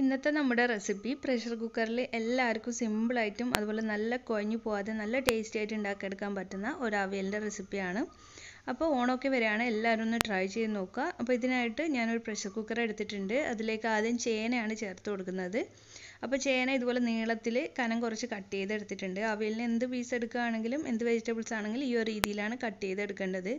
ഇന്നത്തെ നമ്മുടെ recipe pressure കുക്കറിൽ എല്ലാവർക്കും സിമ്പിളായിട്ടും അതുപോലെ നല്ല കുഴഞ്ഞു പോകാതെ നല്ല ടേസ്റ്റി ആയിട്ട് ഉണ്ടാക്കിയെടുക്കാൻ പറ്റുന്ന ഒരു അവിയലിൻ്റെ റെസിപ്പിയാണ് അപ്പോൾ ഓണമൊക്കെ വരികയാണ് എല്ലാവരും ഒന്ന് ട്രൈ ചെയ്ത് നോക്കുക അപ്പോൾ ഇതിനായിട്ട് ഞാനൊരു പ്രഷർ കുക്കർ എടുത്തിട്ടുണ്ട് അതിലേക്ക് ആദ്യം ചേനയാണ് ചേർത്ത് കൊടുക്കുന്നത് അപ്പോൾ ചേന ഇതുപോലെ നീളത്തിൽ കനം കുറച്ച് കട്ട് ചെയ്തെടുത്തിട്ടുണ്ട് അവയിൽ നിന്ന് എന്ത് പീസ് എടുക്കുകയാണെങ്കിലും എന്ത് വെജിറ്റബിൾസ് ആണെങ്കിലും ഈ ഒരു രീതിയിലാണ് കട്ട് ചെയ്തെടുക്കേണ്ടത്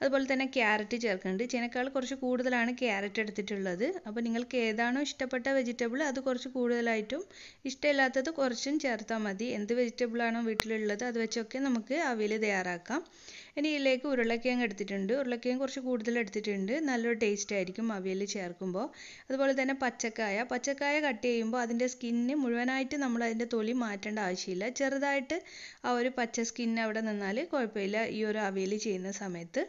അതുപോലെ തന്നെ ക്യാരറ്റ് ചേർക്കുന്നുണ്ട് ചേനക്കാൾ കുറച്ച് കൂടുതലാണ് ക്യാരറ്റ് എടുത്തിട്ടുള്ളത് അപ്പോൾ നിങ്ങൾക്ക് ഏതാണോ ഇഷ്ടപ്പെട്ട വെജിറ്റബിൾ അത് കുറച്ച് കൂടുതലായിട്ടും ഇഷ്ടമില്ലാത്തത് കുറച്ചും ചേർത്താൽ മതി എന്ത് വെജിറ്റബിൾ ആണോ വീട്ടിലുള്ളത് അത് വെച്ചൊക്കെ നമുക്ക് അവിയൽ തയ്യാറാക്കാം ഇനി ഇതിലേക്ക് ഉരുളക്കിഴങ്ങ് എടുത്തിട്ടുണ്ട് ഉരുളക്കിഴങ്ങ് കുറച്ച് കൂടുതൽ എടുത്തിട്ടുണ്ട് നല്ലൊരു ടേസ്റ്റ് ആയിരിക്കും അവിയൽ ചേർക്കുമ്പോൾ അതുപോലെ തന്നെ പച്ചക്കായ പച്ചക്കായ കട്ട് ചെയ്യുമ്പോൾ അതിൻ്റെ സ്കിന്ന് മുഴുവനായിട്ട് നമ്മൾ അതിൻ്റെ തൊലി മാറ്റേണ്ട ആവശ്യമില്ല ചെറുതായിട്ട് ആ ഒരു പച്ച സ്കിന്ന് അവിടെ നിന്നാൽ കുഴപ്പമില്ല ഈ ഒരു അവിയൽ ചെയ്യുന്ന സമയത്ത്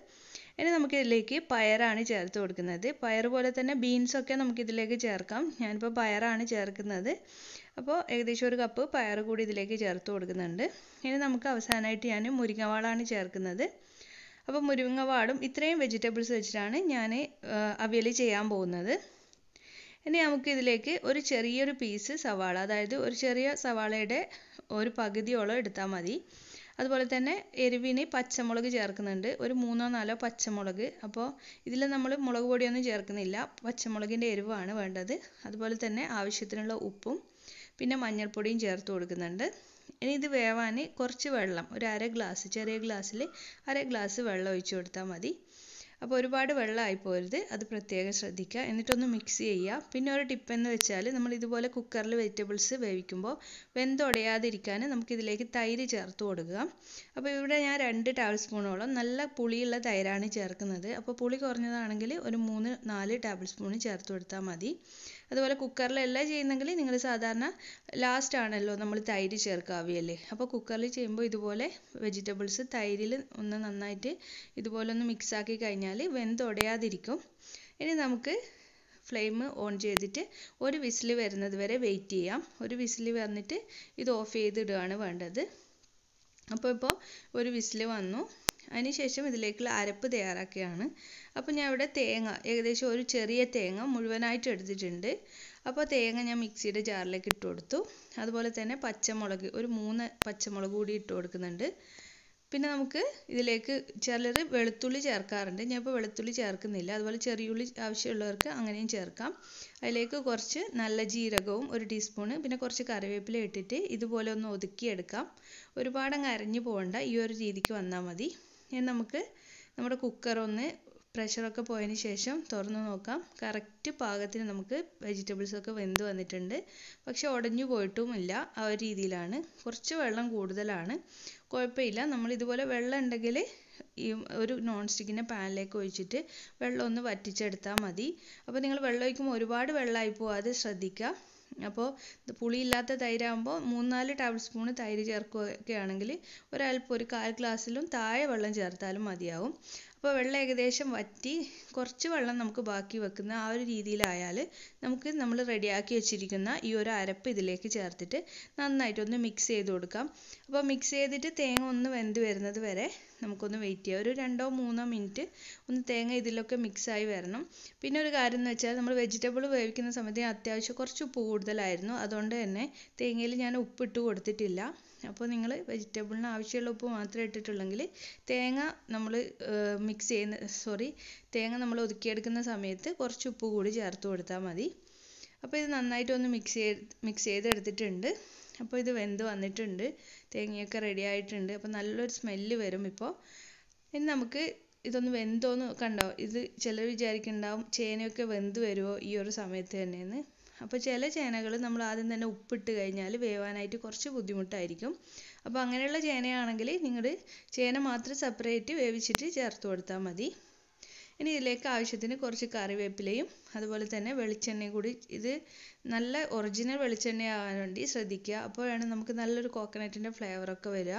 ഇനി നമുക്ക് ഇതിലേക്ക് പയറാണ് ചേർത്ത് കൊടുക്കുന്നത് പയർ പോലെ തന്നെ ബീൻസൊക്കെ നമുക്ക് ഇതിലേക്ക് ചേർക്കാം ഞാനിപ്പോൾ പയറാണ് ചേർക്കുന്നത് അപ്പോൾ ഏകദേശം ഒരു കപ്പ് പയർ കൂടി ഇതിലേക്ക് ചേർത്ത് കൊടുക്കുന്നുണ്ട് ഇനി നമുക്ക് അവസാനമായിട്ട് ഞാൻ മുരിങ്ങവാളാണ് ചേർക്കുന്നത് അപ്പോൾ മുരിങ്ങവാളും ഇത്രയും വെജിറ്റബിൾസ് വെച്ചിട്ടാണ് ഞാൻ അവിയൽ ചെയ്യാൻ പോകുന്നത് ഇനി നമുക്ക് ഇതിലേക്ക് ഒരു ചെറിയൊരു പീസ് സവാള അതായത് ഒരു ചെറിയ സവാളയുടെ ഒരു പകുതിയോളം എടുത്താൽ മതി അതുപോലെ തന്നെ എരിവിന് പച്ചമുളക് ചേർക്കുന്നുണ്ട് ഒരു മൂന്നോ നാലോ പച്ചമുളക് അപ്പോൾ ഇതിൽ നമ്മൾ മുളക് പൊടിയൊന്നും ചേർക്കുന്നില്ല പച്ചമുളകിൻ്റെ എരിവാണ് വേണ്ടത് അതുപോലെ തന്നെ ആവശ്യത്തിനുള്ള ഉപ്പും പിന്നെ മഞ്ഞൾപ്പൊടിയും ചേർത്ത് കൊടുക്കുന്നുണ്ട് ഇനി ഇത് വേവാൻ കുറച്ച് വെള്ളം ഒരു അര ഗ്ലാസ് ചെറിയ ഗ്ലാസ്സിൽ അര ഗ്ലാസ് വെള്ളം ഒഴിച്ചു കൊടുത്താൽ മതി അപ്പോൾ ഒരുപാട് വെള്ളമായി പോരുത് അത് പ്രത്യേകം ശ്രദ്ധിക്കുക എന്നിട്ടൊന്ന് മിക്സ് ചെയ്യുക പിന്നെ ഒരു ടിപ്പ് എന്ന് വെച്ചാൽ നമ്മൾ ഇതുപോലെ കുക്കറിൽ വെജിറ്റബിൾസ് വേവിക്കുമ്പോൾ വെന്തൊടയാതിരിക്കാൻ നമുക്കിതിലേക്ക് തൈര് ചേർത്ത് കൊടുക്കുക അപ്പോൾ ഇവിടെ ഞാൻ രണ്ട് ടേബിൾ സ്പൂണോളം നല്ല പുളിയുള്ള തൈരാണ് ചേർക്കുന്നത് അപ്പോൾ പുളി കുറഞ്ഞതാണെങ്കിൽ ഒരു മൂന്ന് നാല് ടേബിൾ സ്പൂൺ ചേർത്ത് കൊടുത്താൽ മതി അതുപോലെ കുക്കറിലല്ല ചെയ്യുന്നെങ്കിൽ നിങ്ങൾ സാധാരണ ലാസ്റ്റ് ആണല്ലോ നമ്മൾ തൈര് ചേർക്കുക അവിയൽ അപ്പോൾ കുക്കറിൽ ചെയ്യുമ്പോൾ ഇതുപോലെ വെജിറ്റബിൾസ് തൈരിൽ ഒന്ന് നന്നായിട്ട് ഇതുപോലെ ഒന്ന് ആക്കി കഴിഞ്ഞാൽ കഴിഞ്ഞാൽ വെന്തൊടയാതിരിക്കും ഇനി നമുക്ക് ഫ്ലെയിം ഓൺ ചെയ്തിട്ട് ഒരു വിസിൽ വരുന്നത് വരെ വെയിറ്റ് ചെയ്യാം ഒരു വിസിൽ വന്നിട്ട് ഇത് ഓഫ് ചെയ്തിടുകയാണ് വേണ്ടത് അപ്പോൾ ഇപ്പോൾ ഒരു വിസിൽ വന്നു അതിനുശേഷം ഇതിലേക്കുള്ള അരപ്പ് തയ്യാറാക്കുകയാണ് അപ്പോൾ ഞാൻ ഇവിടെ തേങ്ങ ഏകദേശം ഒരു ചെറിയ തേങ്ങ മുഴുവനായിട്ട് എടുത്തിട്ടുണ്ട് അപ്പോൾ തേങ്ങ ഞാൻ മിക്സിയുടെ ജാറിലേക്ക് ഇട്ട് കൊടുത്തു അതുപോലെ തന്നെ പച്ചമുളക് ഒരു മൂന്ന് പച്ചമുളക് കൂടി ഇട്ട് കൊടുക്കുന്നുണ്ട് പിന്നെ നമുക്ക് ഇതിലേക്ക് ചിലർ വെളുത്തുള്ളി ചേർക്കാറുണ്ട് ഞാൻ ഇപ്പോൾ വെളുത്തുള്ളി ചേർക്കുന്നില്ല അതുപോലെ ചെറിയുള്ളി ആവശ്യമുള്ളവർക്ക് അങ്ങനെയും ചേർക്കാം അതിലേക്ക് കുറച്ച് നല്ല ജീരകവും ഒരു ടീസ്പൂണ് പിന്നെ കുറച്ച് കറിവേപ്പില ഇട്ടിട്ട് ഇതുപോലെ ഒന്ന് ഒതുക്കിയെടുക്കാം ഒരുപാട് അങ്ങ് അരഞ്ഞു പോകണ്ട ഈ ഒരു രീതിക്ക് വന്നാൽ മതി ഇനി നമുക്ക് നമ്മുടെ കുക്കർ ഒന്ന് പ്രഷറൊക്കെ പോയതിന് ശേഷം തുറന്നു നോക്കാം കറക്റ്റ് പാകത്തിന് നമുക്ക് വെജിറ്റബിൾസ് ഒക്കെ വെന്ത് വന്നിട്ടുണ്ട് പക്ഷെ ഉടഞ്ഞു പോയിട്ടുമില്ല ആ ഒരു രീതിയിലാണ് കുറച്ച് വെള്ളം കൂടുതലാണ് കുഴപ്പമില്ല നമ്മൾ ഇതുപോലെ വെള്ളം ഉണ്ടെങ്കിൽ ഈ ഒരു നോൺ സ്റ്റിക്കിൻ്റെ പാനിലേക്ക് ഒഴിച്ചിട്ട് വെള്ളം ഒന്ന് വറ്റിച്ചെടുത്താൽ മതി അപ്പോൾ നിങ്ങൾ വെള്ളം ഒഴിക്കുമ്പോൾ ഒരുപാട് വെള്ളമായി പോവാതെ ശ്രദ്ധിക്കുക അപ്പോൾ പുളിയില്ലാത്ത തൈരാകുമ്പോൾ മൂന്നാല് ടേബിൾ സ്പൂൺ തൈര് ചേർക്കുകയൊക്കെ ആണെങ്കിൽ ഒരൽപ്പം ഒരു കാൽ ഗ്ലാസ്സിലും താഴെ വെള്ളം ചേർത്താലും മതിയാവും അപ്പോൾ വെള്ളം ഏകദേശം വറ്റി കുറച്ച് വെള്ളം നമുക്ക് ബാക്കി വെക്കുന്ന ആ ഒരു രീതിയിലായാൽ നമുക്ക് നമ്മൾ റെഡിയാക്കി വെച്ചിരിക്കുന്ന ഈ ഒരു അരപ്പ് ഇതിലേക്ക് ചേർത്തിട്ട് നന്നായിട്ടൊന്ന് മിക്സ് ചെയ്ത് കൊടുക്കാം അപ്പോൾ മിക്സ് ചെയ്തിട്ട് തേങ്ങ ഒന്ന് വെന്ത് വരുന്നത് വരെ നമുക്കൊന്ന് വെയിറ്റ് ചെയ്യാം ഒരു രണ്ടോ മൂന്നോ മിനിറ്റ് ഒന്ന് തേങ്ങ ഇതിലൊക്കെ മിക്സായി വരണം പിന്നെ ഒരു കാര്യം എന്ന് വെച്ചാൽ നമ്മൾ വെജിറ്റബിൾ വേവിക്കുന്ന സമയത്ത് അത്യാവശ്യം കുറച്ച് ഉപ്പ് കൂടുതലായിരുന്നു അതുകൊണ്ട് തന്നെ തേങ്ങയിൽ ഞാൻ ഉപ്പ് ഇട്ട് കൊടുത്തിട്ടില്ല അപ്പോൾ നിങ്ങൾ വെജിറ്റബിളിന് ആവശ്യമുള്ള ഉപ്പ് മാത്രമേ ഇട്ടിട്ടുള്ളെങ്കിൽ തേങ്ങ നമ്മൾ മിക്സ് ചെയ്യുന്ന സോറി തേങ്ങ നമ്മൾ ഒതുക്കിയെടുക്കുന്ന സമയത്ത് കുറച്ച് ഉപ്പ് കൂടി ചേർത്ത് കൊടുത്താൽ മതി അപ്പോൾ ഇത് നന്നായിട്ട് ഒന്ന് മിക്സ് ചെയ്ത് മിക്സ് ചെയ്തെടുത്തിട്ടുണ്ട് അപ്പോൾ ഇത് വെന്ത് വന്നിട്ടുണ്ട് തേങ്ങയൊക്കെ റെഡി ആയിട്ടുണ്ട് അപ്പോൾ നല്ലൊരു സ്മെല്ല് വരും ഇപ്പോൾ ഇനി നമുക്ക് ഇതൊന്ന് വെന്തോന്ന് കണ്ടോ ഇത് ചിലർ വിചാരിക്കുന്നുണ്ടാവും ചേനയൊക്കെ വെന്ത് വരുമോ ഈ ഒരു സമയത്ത് തന്നെയെന്ന് അപ്പോൾ ചില ചേനകൾ നമ്മൾ ആദ്യം തന്നെ ഉപ്പിട്ട് കഴിഞ്ഞാൽ വേവാനായിട്ട് കുറച്ച് ബുദ്ധിമുട്ടായിരിക്കും അപ്പോൾ അങ്ങനെയുള്ള ചേനയാണെങ്കിൽ നിങ്ങൾ ചേന മാത്രം സെപ്പറേറ്റ് വേവിച്ചിട്ട് ചേർത്ത് കൊടുത്താൽ മതി ഇനി ഇതിലേക്ക് ആവശ്യത്തിന് കുറച്ച് കറിവേപ്പിലയും അതുപോലെ തന്നെ വെളിച്ചെണ്ണയും കൂടി ഇത് നല്ല ഒറിജിനൽ വെളിച്ചെണ്ണ ആവാൻ വേണ്ടി ശ്രദ്ധിക്കുക അപ്പോഴാണ് നമുക്ക് നല്ലൊരു കോക്കനട്ടിൻ്റെ ഫ്ലേവറൊക്കെ വരിക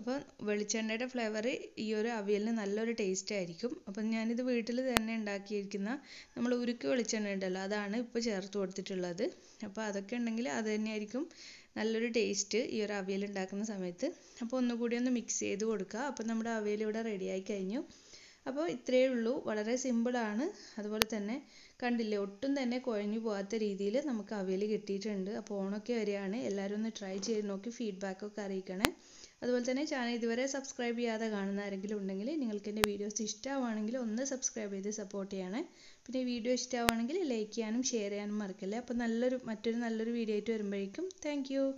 അപ്പോൾ വെളിച്ചെണ്ണയുടെ ഫ്ലേവർ ഈ ഒരു അവിയലിന് നല്ലൊരു ടേസ്റ്റ് ആയിരിക്കും അപ്പം ഞാനിത് വീട്ടിൽ തന്നെ ഉണ്ടാക്കിയിരിക്കുന്ന നമ്മൾ ഉരുക്ക് വെളിച്ചെണ്ണ ഉണ്ടല്ലോ അതാണ് ഇപ്പോൾ ചേർത്ത് കൊടുത്തിട്ടുള്ളത് അപ്പോൾ അതൊക്കെ ഉണ്ടെങ്കിൽ അത് തന്നെയായിരിക്കും നല്ലൊരു ടേസ്റ്റ് ഈ ഒരു അവിയൽ ഉണ്ടാക്കുന്ന സമയത്ത് അപ്പോൾ ഒന്നുകൂടി ഒന്ന് മിക്സ് ചെയ്ത് കൊടുക്കുക അപ്പോൾ നമ്മുടെ അവിയൽ ഇവിടെ റെഡിയായി കഴിഞ്ഞു അപ്പോൾ ഇത്രയേ ഉള്ളൂ വളരെ സിമ്പിളാണ് അതുപോലെ തന്നെ കണ്ടില്ലേ ഒട്ടും തന്നെ കുഴഞ്ഞു പോകാത്ത രീതിയിൽ നമുക്ക് അവിയൽ കിട്ടിയിട്ടുണ്ട് അപ്പോൾ ഓണൊക്കെ വരികയാണ് എല്ലാവരും ഒന്ന് ട്രൈ ചെയ്ത് നോക്കി ഫീഡ്ബാക്ക് ഒക്കെ അറിയിക്കണേ അതുപോലെ തന്നെ ചാനൽ ഇതുവരെ സബ്സ്ക്രൈബ് ചെയ്യാതെ കാണുന്ന ആരെങ്കിലും ഉണ്ടെങ്കിൽ നിങ്ങൾക്ക് എൻ്റെ വീഡിയോസ് ഇഷ്ടമാണെങ്കിൽ ഒന്ന് സബ്സ്ക്രൈബ് ചെയ്ത് സപ്പോർട്ട് ചെയ്യണേ പിന്നെ വീഡിയോ ഇഷ്ടമാണെങ്കിൽ ലൈക്ക് ചെയ്യാനും ഷെയർ ചെയ്യാനും മറക്കല്ലേ അപ്പോൾ നല്ലൊരു മറ്റൊരു നല്ലൊരു വീഡിയോ ആയിട്ട് വരുമ്പോഴേക്കും താങ്ക്